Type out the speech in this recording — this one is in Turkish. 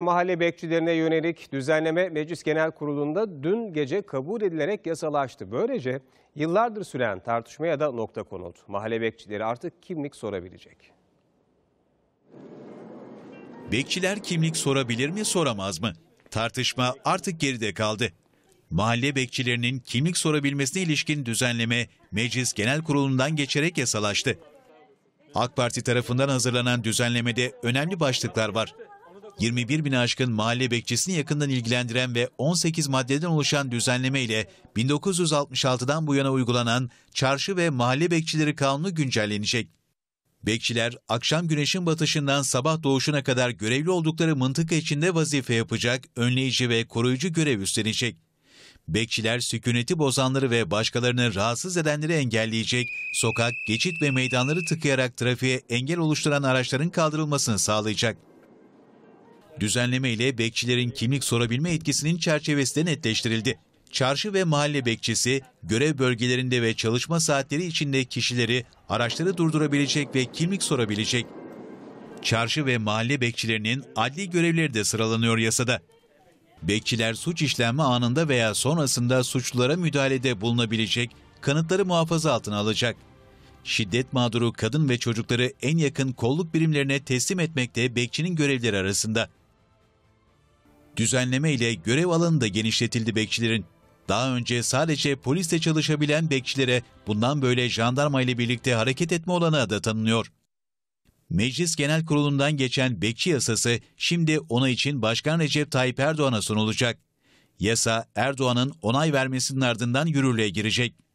Mahalle bekçilerine yönelik düzenleme Meclis Genel Kurulu'nda dün gece kabul edilerek yasalaştı. Böylece yıllardır süren tartışmaya da nokta konuldu. Mahalle bekçileri artık kimlik sorabilecek. Bekçiler kimlik sorabilir mi soramaz mı? Tartışma artık geride kaldı. Mahalle bekçilerinin kimlik sorabilmesine ilişkin düzenleme Meclis Genel Kurulu'ndan geçerek yasalaştı. AK Parti tarafından hazırlanan düzenlemede önemli başlıklar var. 21 bin aşkın mahalle bekçisini yakından ilgilendiren ve 18 maddeden oluşan düzenleme ile 1966'dan bu yana uygulanan çarşı ve mahalle bekçileri kanunu güncellenecek. Bekçiler akşam güneşin batışından sabah doğuşuna kadar görevli oldukları mıntıka içinde vazife yapacak, önleyici ve koruyucu görev üstlenecek. Bekçiler sükuneti bozanları ve başkalarını rahatsız edenleri engelleyecek, sokak, geçit ve meydanları tıkayarak trafiğe engel oluşturan araçların kaldırılmasını sağlayacak. Düzenleme ile bekçilerin kimlik sorabilme etkisinin çerçevesi de netleştirildi. Çarşı ve mahalle bekçisi görev bölgelerinde ve çalışma saatleri içinde kişileri araçları durdurabilecek ve kimlik sorabilecek. Çarşı ve mahalle bekçilerinin adli görevleri de sıralanıyor yasada. Bekçiler suç işlenme anında veya sonrasında suçlulara müdahalede bulunabilecek, kanıtları muhafaza altına alacak. Şiddet mağduru kadın ve çocukları en yakın kolluk birimlerine teslim etmekte de bekçinin görevleri arasında. Düzenleme ile görev alanı da genişletildi bekçilerin. Daha önce sadece polisle çalışabilen bekçilere bundan böyle jandarma ile birlikte hareket etme olanağı da tanınıyor. Meclis Genel Kurulu'ndan geçen bekçi yasası şimdi ona için Başkan Recep Tayyip Erdoğan'a sunulacak. Yasa Erdoğan'ın onay vermesinin ardından yürürlüğe girecek.